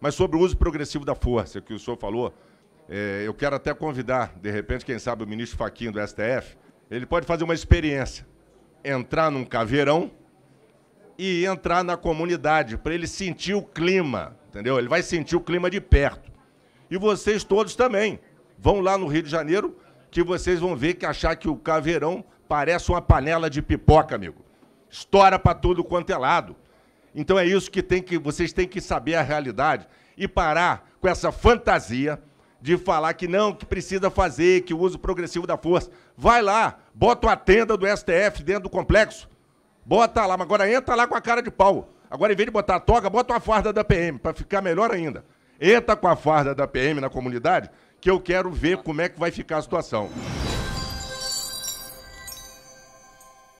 Mas sobre o uso progressivo da força, que o senhor falou, é, eu quero até convidar, de repente, quem sabe o ministro Faquinho do STF, ele pode fazer uma experiência, entrar num caveirão e entrar na comunidade, para ele sentir o clima, entendeu? Ele vai sentir o clima de perto. E vocês todos também. Vão lá no Rio de Janeiro, que vocês vão ver que achar que o caveirão parece uma panela de pipoca, amigo. Estoura para tudo quanto é lado. Então é isso que tem que vocês têm que saber a realidade e parar com essa fantasia de falar que não, que precisa fazer, que o uso progressivo da força. Vai lá, bota a tenda do STF dentro do complexo. Bota lá, mas agora entra lá com a cara de pau. Agora, em vez de botar a toga, bota uma farda da PM, para ficar melhor ainda. Entra com a farda da PM na comunidade, que eu quero ver como é que vai ficar a situação.